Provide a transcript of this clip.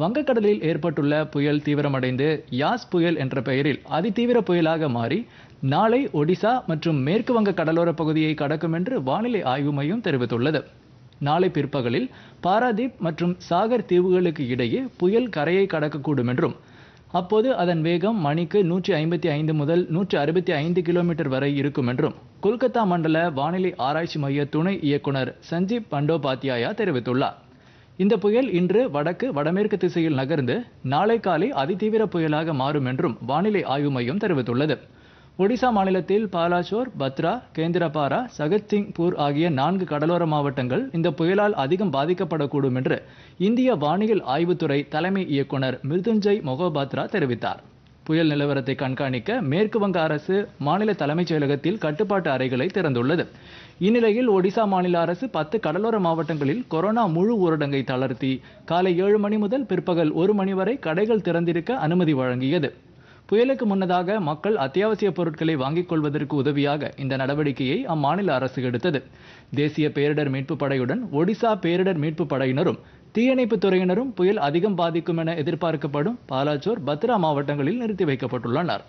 வங்கக்கடலில் ஏற்பட்டுள்ள புயல் தீவிரமடைந்து யாஸ் புயல் என்ற பெயரில் அதிதீவிர புயலாக மாறி நாளை ஒடிசா மற்றும் மேற்கு வங்க கடலோர பகுதியை கடக்கும் என்று வானிலை ஆய்வு மையம் தெரிவித்துள்ளது நாளை பிற்பகலில் பாராதீப் மற்றும் சாகர் தீவுகளுக்கு இடையே புயல் கரையை கடக்கக்கூடும் என்றும் அப்போது அதன் வேகம் மணிக்கு நூற்றி ஐம்பத்தி ஐந்து முதல் நூற்றி அறுபத்தி ஐந்து கிலோமீட்டர் வரை இருக்கும் என்றும் கொல்கத்தா மண்டல வானிலை ஆராய்ச்சி மைய துணை இயக்குனர் சஞ்சீப் பண்டோபாத்யாயா தெரிவித்துள்ளார் இந்த புயல் இன்று வடக்கு வடமேற்கு திசையில் நகர்ந்து நாளை காலை அதிதீவிர புயலாக மாறும் என்றும் வானிலை ஆய்வு மையம் தெரிவித்துள்ளது ஒடிசா மாநிலத்தில் பாலாசோர் பத்ரா கேந்திரபாரா சகத்சிங்பூர் ஆகிய நான்கு கடலோர மாவட்டங்கள் இந்த புயலால் அதிகம் பாதிக்கப்படக்கூடும் என்று இந்திய வானியல் ஆய்வுத்துறை தலைமை இயக்குநர் மிருதுஞ்சய் மொகோபாத்ரா தெரிவித்தார் புயல் நிலவரத்தை கண்காணிக்க மேற்கு வங்க அரசு மாநில தலைமைச் செயலகத்தில் கட்டுப்பாட்டு அறைகளை திறந்துள்ளது இந்நிலையில் ஒடிசா மாநில அரசு பத்து கடலோர மாவட்டங்களில் கொரோனா முழு ஊரடங்கை தளர்த்தி காலை ஏழு மணி முதல் பிற்பகல் ஒரு மணி வரை கடைகள் திறந்திருக்க அனுமதி வழங்கியது புயலுக்கு முன்னதாக மக்கள் அத்தியாவசிய பொருட்களை வாங்கிக் கொள்வதற்கு உதவியாக இந்த நடவடிக்கையை அம்மாநில அரசு எடுத்தது தேசிய பேரிடர் மீட்புப் படையுடன் ஒடிசா பேரிடர் மீட்புப் படையினரும் தீயணைப்புத் துறையினரும் புயல் அதிகம் பாதிக்கும் என எதிர்பார்க்கப்படும் பாலாச்சோர் பத்ரா மாவட்டங்களில் நிறுத்தி வைக்கப்பட்டுள்ளனர்